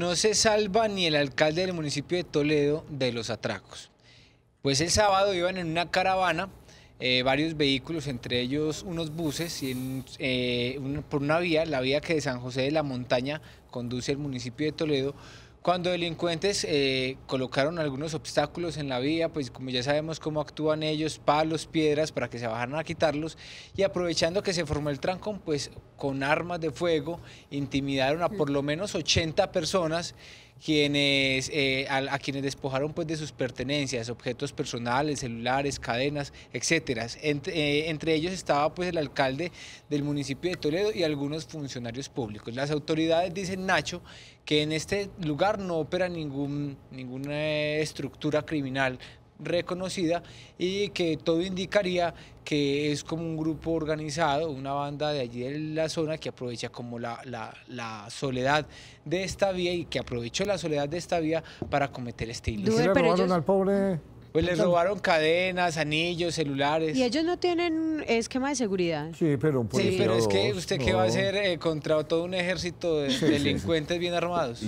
No se salva ni el alcalde del municipio de Toledo de los atracos. Pues el sábado iban en una caravana eh, varios vehículos, entre ellos unos buses, y eh, por una vía, la vía que de San José de la Montaña conduce al municipio de Toledo, cuando delincuentes eh, colocaron algunos obstáculos en la vía, pues como ya sabemos cómo actúan ellos, palos, piedras, para que se bajaran a quitarlos, y aprovechando que se formó el trancón, pues con armas de fuego intimidaron a por lo menos 80 personas quienes, eh, a, quienes despojaron pues, de sus pertenencias, objetos personales, celulares, cadenas, etc. Entre, eh, entre, ellos estaba pues, el alcalde del municipio de Toledo y algunos funcionarios públicos. Las autoridades dicen, Nacho, que en este lugar no opera ningún, ninguna estructura criminal reconocida y que todo indicaría que es como un grupo organizado, una banda de allí de la zona que aprovecha como la, soledad de esta vía y que aprovechó la soledad de esta vía para cometer este ilícito. le robaron al pobre? Pues les robaron cadenas, anillos, celulares. Y ellos no tienen esquema de seguridad. Sí, pero Sí, pero es que usted qué va a hacer eh, contra todo un ejército de delincuentes bien armados.